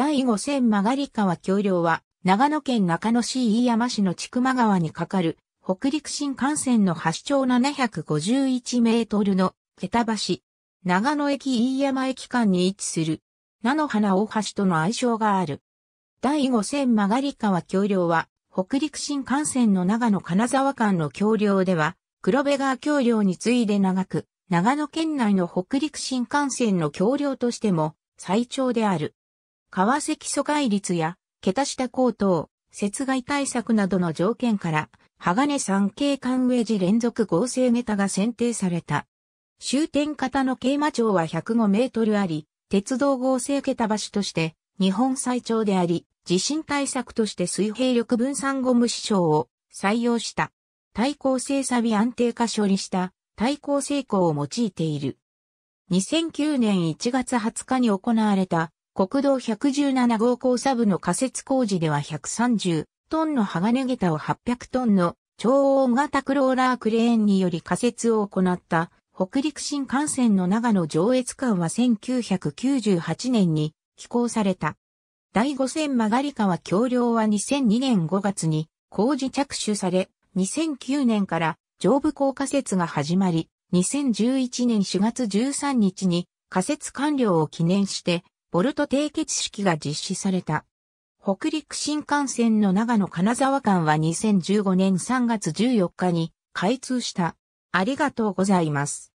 第五線曲がり川橋梁は、長野県中野市飯山市の千曲川に架かる、北陸新幹線の発祥751メートルの、桁橋。長野駅飯山駅間に位置する、菜の花大橋との相性がある。第五線曲がり川橋梁は、北陸新幹線の長野金沢間の橋梁では、黒部川橋梁に次いで長く、長野県内の北陸新幹線の橋梁としても最長である。川崎疎開率や、桁下高騰、雪害対策などの条件から、鋼3系間ウェジ連続合成桁タが選定された。終点型の桂馬町は105メートルあり、鉄道合成桁橋として日本最長であり、地震対策として水平力分散ゴム支障を採用した。対抗性錆安定化処理した対抗性鋼を用いている。2009年1月20日に行われた国道117号交差部の仮設工事では130トンの鋼桁を800トンの超大型クローラークレーンにより仮設を行った北陸新幹線の長野上越間は1998年に寄港された。第5線曲がり川橋梁は2002年5月に工事着手され、2009年から上部高架設が始まり、2011年4月13日に仮設完了を記念してボルト締結式が実施された。北陸新幹線の長野金沢間は2015年3月14日に開通した。ありがとうございます。